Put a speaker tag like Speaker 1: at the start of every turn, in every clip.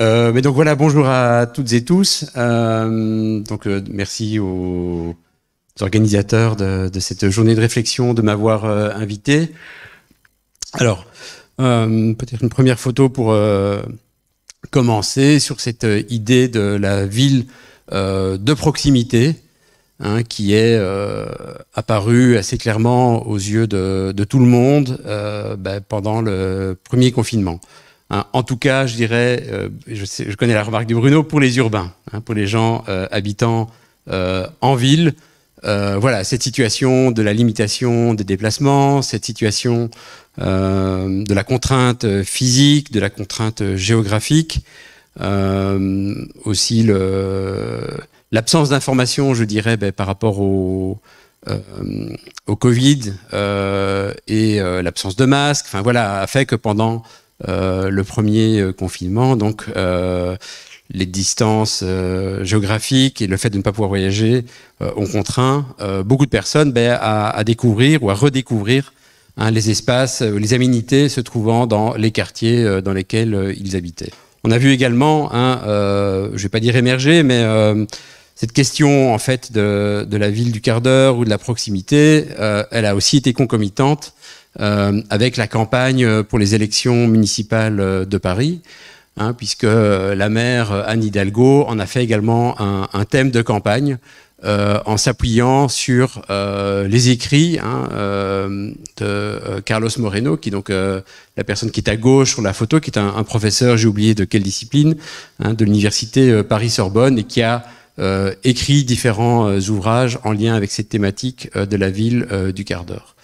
Speaker 1: Euh, mais donc voilà, bonjour à toutes et tous. Euh, euh, merci aux organisateurs de, cette journée de réflexion de m'avoir invité. Alors, peut-être une première photo pour commencer sur cette idée de la ville de proximité. Hein, qui est apparue assez clairement aux yeux de, tout le monde ben, pendant le premier confinement. Hein, en tout cas, je dirais, euh, je, sais, je, connais la remarque de Bruno, pour les urbains, hein, pour les gens euh, habitants euh, en ville, voilà, cette situation de la limitation des déplacements, cette situation de la contrainte physique, de la contrainte géographique, aussi l'absence d'information, je dirais, ben, par rapport au, au Covid et l'absence de masques, enfin voilà, a fait que pendant euh, le premier euh, confinement, donc euh, les distances géographiques et le fait de ne pas pouvoir voyager ont contraint beaucoup de personnes ben, à, découvrir ou à redécouvrir hein, les espaces, les aménités se trouvant dans les quartiers dans lesquels ils habitaient. On a vu également, hein, je ne vais pas dire émerger, mais cette question en fait de la ville du quart d'heure ou de la proximité, elle a aussi été concomitante euh, avec la campagne pour les élections municipales euh, de Paris, hein, puisque euh, la maire Anne Hidalgo en a fait également un, thème de campagne en s'appuyant sur les écrits hein, de Carlos Moreno, qui est donc la personne qui est à gauche sur la photo, qui est un, un professeur, j'ai oublié de quelle discipline, hein, de l'université Paris-Sorbonne, et qui a euh, écrit différents euh, ouvrages en lien avec cette thématique euh, de la ville du quart d'heure.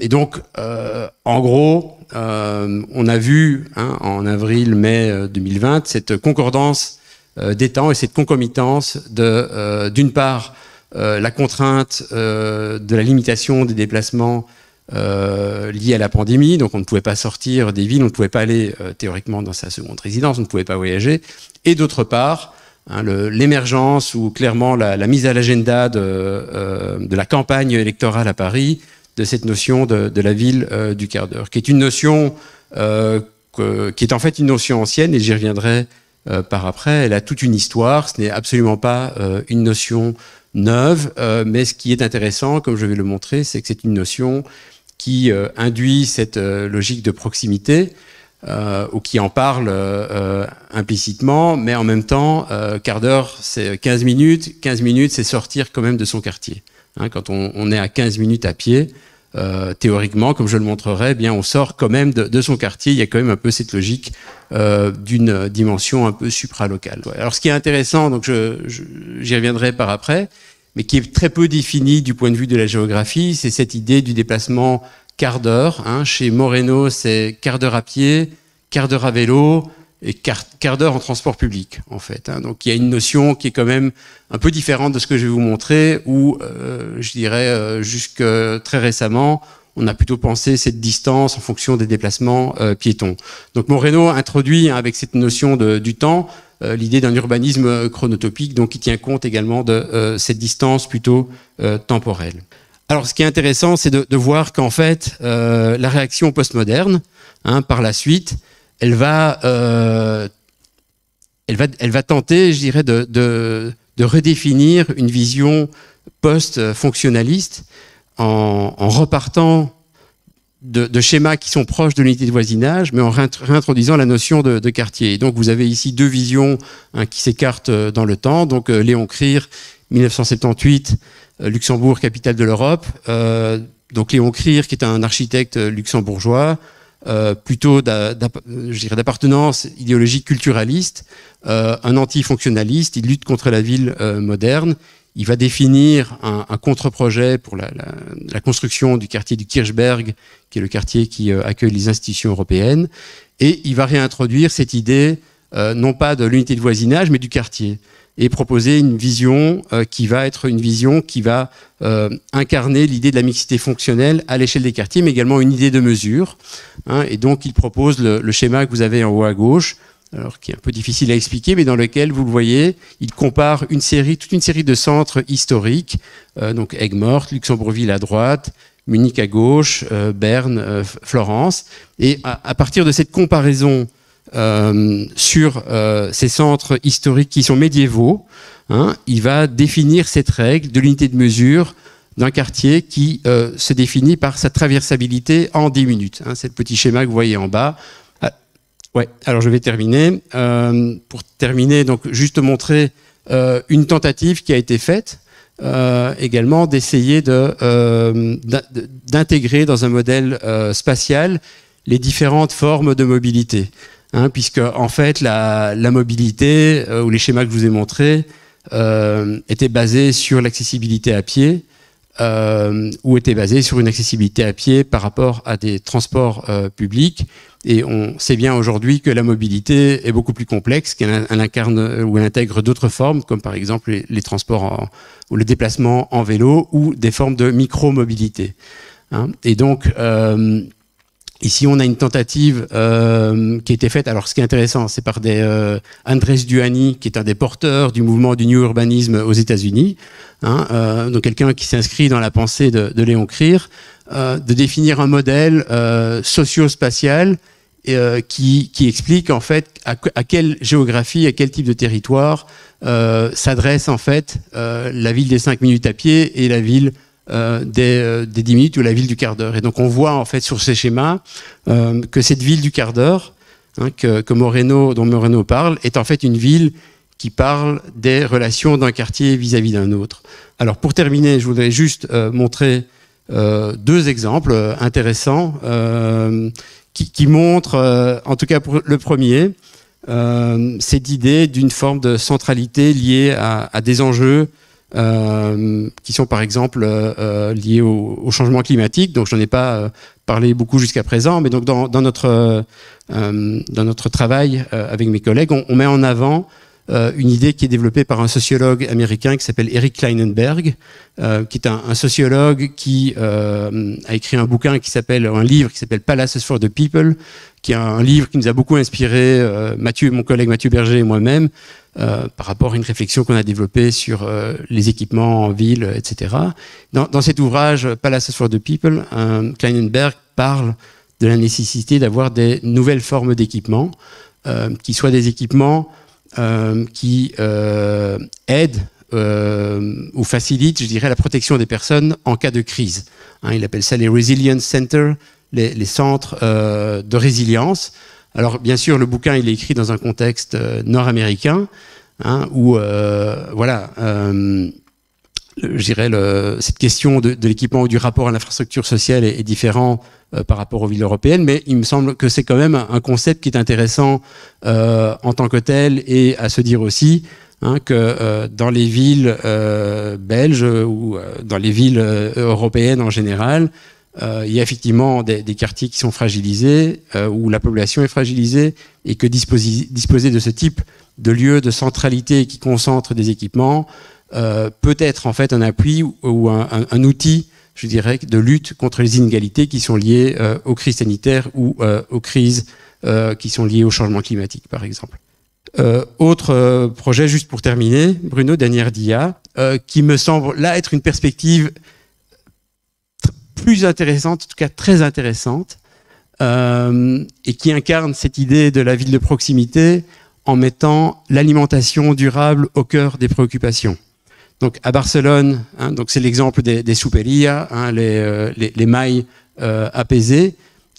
Speaker 1: et donc, en gros, on a vu hein, en avril-mai 2020 cette concordance des temps et cette concomitance de, d'une part, la contrainte de la limitation des déplacements liés à la pandémie, donc on ne pouvait pas sortir des villes, on ne pouvait pas aller théoriquement dans sa seconde résidence, on ne pouvait pas voyager, et d'autre part Hein, l'émergence ou clairement la, mise à l'agenda de, euh, euh, de, la campagne électorale à Paris de cette notion de, la ville euh, du quart d'heure, qui est une notion qui est en fait une notion ancienne, et j'y reviendrai par après. Elle a toute une histoire, ce n'est absolument pas une notion neuve, mais ce qui est intéressant, comme je vais le montrer, c'est que c'est une notion qui induit cette logique de proximité ou qui en parle implicitement, mais en même temps, euh, quart d'heure, c'est 15 minutes. 15 minutes, c'est sortir quand même de son quartier. Hein, quand on, est à 15 minutes à pied, euh, théoriquement, comme je le montrerai, eh bien on sort quand même de, son quartier. Il y a quand même un peu cette logique euh, d'une dimension un peu supralocale. Ouais. Alors, ce qui est intéressant, donc j'y reviendrai par après, mais qui est très peu défini du point de vue de la géographie, c'est cette idée du déplacement quart d'heure. Hein. Chez Moreno, c'est quart d'heure à pied, quart d'heure à vélo, et quart, d'heure en transport public, en fait. Hein. Donc il y a une notion qui est quand même un peu différente de ce que je vais vous montrer, où euh, je dirais euh, jusque très récemment, on a plutôt pensé cette distance en fonction des déplacements euh, piétons. Donc Moreno introduit avec cette notion de, du temps l'idée d'un urbanisme chronotopique, donc qui tient compte également de cette distance plutôt temporelle. Alors ce qui est intéressant, c'est de, de voir qu'en fait, la réaction postmoderne, hein, par la suite, euh, elle va, elle va, tenter, je dirais, de, redéfinir une vision post-fonctionnaliste en, repartant de, schémas qui sont proches de l'unité de voisinage, mais en réintroduisant la notion de, quartier. donc vous avez ici deux visions hein, qui s'écartent euh, dans le temps. Donc euh, Léon Krier, 1978, Luxembourg, capitale de l'Europe. donc Léon Krier, qui est un architecte luxembourgeois, euh, plutôt euh, d'appartenance idéologique culturaliste, euh, un antifonctionnaliste, il lutte contre la ville euh, moderne, il va définir un, contre-projet pour la, construction du quartier du Kirchberg, qui est le quartier qui accueille les institutions européennes, et il va réintroduire cette idée euh, non pas de l'unité de voisinage, mais du quartier, et proposer une vision euh, qui va être une vision qui va euh, incarner l'idée de la mixité fonctionnelle à l'échelle des quartiers, mais également une idée de mesure. Hein. et donc, il propose le, schéma que vous avez en haut à gauche, alors qui est un peu difficile à expliquer, mais dans lequel, vous le voyez, il compare une série, toute une série de centres historiques, donc Aigues-Mortes, Luxembourg-Ville à droite, Munich à gauche, Berne, Florence. Et à, partir de cette comparaison euh, sur euh, ces centres historiques qui sont médiévaux. Hein, il va définir cette règle de l'unité de mesure d'un quartier qui euh, se définit par sa traversabilité en 10 minutes. Hein, c'est le petit schéma que vous voyez en bas. Ah, ouais, alors je vais terminer. pour terminer, donc juste montrer une tentative qui a été faite. également d'essayer d'intégrer de, d'intégrer dans un modèle spatial les différentes formes de mobilité. Hein, puisque en fait la, mobilité euh, ou les schémas que je vous ai montrés euh, étaient basés sur l'accessibilité à pied euh, ou étaient basés sur une accessibilité à pied par rapport à des transports euh, publics. Et on sait bien aujourd'hui que la mobilité est beaucoup plus complexe, qu'elle incarne ou elle intègre d'autres formes, comme par exemple les, transports ou le déplacement en vélo ou des formes de micro-mobilité. Hein. Et donc, Ici, on a une tentative euh, qui a été faite. Alors, ce qui est intéressant, c'est par des, euh, Andrés Duhani, qui est un des porteurs du mouvement du New Urbanisme aux États-Unis, hein, euh, donc quelqu'un qui s'inscrit dans la pensée de, de Léon Krier, euh, de définir un modèle socio-spatial qui, qui, explique en fait à, à, quelle géographie, à quel type de territoire s'adresse en fait la ville des cinq minutes à pied et la ville euh, des, euh, des 10 minutes ou la ville du quart d'heure. Et donc on voit en fait sur ces schémas euh, que cette ville du quart d'heure hein, que, dont Moreno parle est en fait une ville qui parle des relations d'un quartier vis-à-vis d'un autre. Alors pour terminer, je voudrais juste montrer deux exemples intéressants qui, montrent, en tout cas pour le premier, cette idée d'une forme de centralité liée à des enjeux euh, qui sont par exemple euh, euh, liées au, au, changement climatique. Donc, je n'en ai pas euh, parlé beaucoup jusqu'à présent, mais donc dans, dans notre euh, dans notre travail avec mes collègues, on met en avant euh, une idée qui est développée par un sociologue américain qui s'appelle Eric Kleinenberg, euh, qui est un, sociologue qui euh, a écrit un bouquin qui s'appelle un livre qui s'appelle Palaces for the People, qui est un livre qui nous a beaucoup inspiré, Mathieu, mon collègue Mathieu Berger et moi-même, par rapport à une réflexion qu'on a développée sur les équipements en ville, etc. Dans, cet ouvrage Palaces for the People, Kleinenberg parle de la nécessité d'avoir des nouvelles formes d'équipements, qui soient des équipements euh, qui euh, aide euh, ou facilite, je dirais, la protection des personnes en cas de crise. Hein, il appelle ça les resilience centers, les, centres euh, de résilience. Alors bien sûr, le bouquin il est écrit dans un contexte nord-américain hein, où voilà euh, je le, cette question de, l'équipement ou du rapport à l'infrastructure sociale est, différent euh, par rapport aux villes européennes, mais il me semble que c'est quand même un concept qui est intéressant euh, en tant que tel et à se dire aussi hein, que dans les villes belges ou dans les villes européennes en général, il y a effectivement des, quartiers qui sont fragilisés, où la population est fragilisée, et que disposer, de ce type de lieux de centralité qui concentre des équipements, euh, peut être en fait un appui ou, un, outil, je dirais, de lutte contre les inégalités qui sont liées euh, aux crises sanitaires ou euh, aux crises qui sont liées au changement climatique, par exemple. autre projet, juste pour terminer, Bruno, Daniel d'IA, qui me semble là être une perspective plus intéressante, en tout cas très intéressante, et qui incarne cette idée de la ville de proximité en mettant l'alimentation durable au cœur des préoccupations. Donc à Barcelone, hein, donc c'est l'exemple des, des hein, euh, les, mailles euh, apaisées.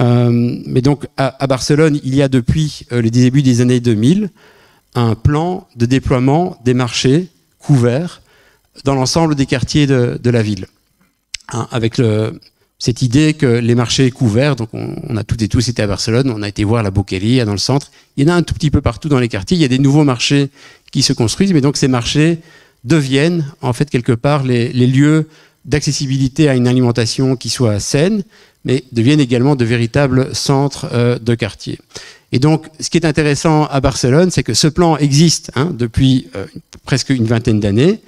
Speaker 1: Euh, mais donc à, Barcelone, il y a depuis les débuts des années 2000 un plan de déploiement des marchés couverts dans l'ensemble des quartiers de, la ville, hein, avec cette idée que les marchés couverts, donc on, a toutes et tous été à Barcelone, on a été voir la bouquerie, dans le centre, il y en a un tout petit peu partout dans les quartiers, il y a des nouveaux marchés qui se construisent, mais donc ces marchés deviennent en fait quelque part les, lieux d'accessibilité à une alimentation qui soit saine, mais deviennent également de véritables centres euh, de quartier. Et donc, ce qui est intéressant à Barcelone, c'est que ce plan existe hein, depuis euh, presque une vingtaine d'années,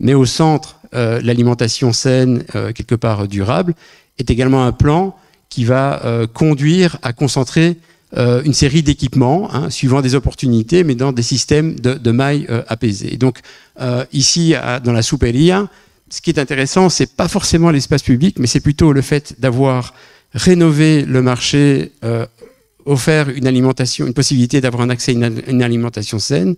Speaker 1: mais au centre, euh, l'alimentation saine, quelque part durable, est également un plan qui va conduire à concentrer euh, une série d'équipements, hein, suivant des opportunités, mais dans des systèmes de, de mailles euh, apaisées. Donc euh, ici, dans la Souperia, ce qui est intéressant, c'est pas forcément l'espace public, mais c'est plutôt le fait d'avoir rénové le marché, offert une alimentation, une possibilité d'avoir un accès à une alimentation saine,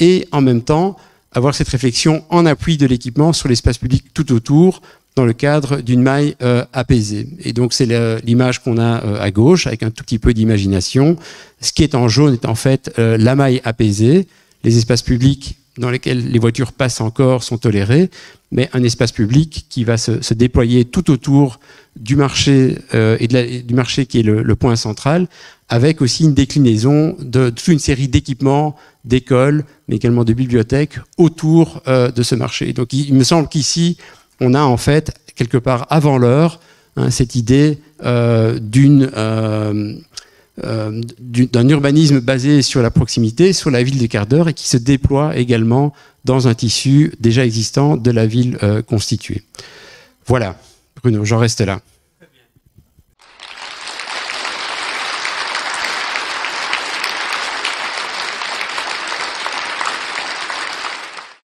Speaker 1: et en même temps avoir cette réflexion en appui de l'équipement sur l'espace public tout autour dans le cadre d'une maille euh, apaisée. Et donc c'est l'image qu'on a euh, à gauche avec un tout petit peu d'imagination. Ce qui est en jaune est en fait euh, la maille apaisée, les espaces publics dans lesquels les voitures passent encore sont tolérés, mais un espace public qui va se, déployer tout autour du marché et du marché qui est le, point central, avec aussi une déclinaison de toute une série d'équipements, d'écoles, mais également de bibliothèques autour de ce marché. Donc il me semble qu'ici on a en fait, quelque part avant l'heure, hein, cette idée euh, euh, euh, d'un urbanisme basé sur la proximité, sur la ville des quart d'heure, et qui se déploie également dans un tissu déjà existant de la ville constituée. Voilà, Bruno, j'en reste là.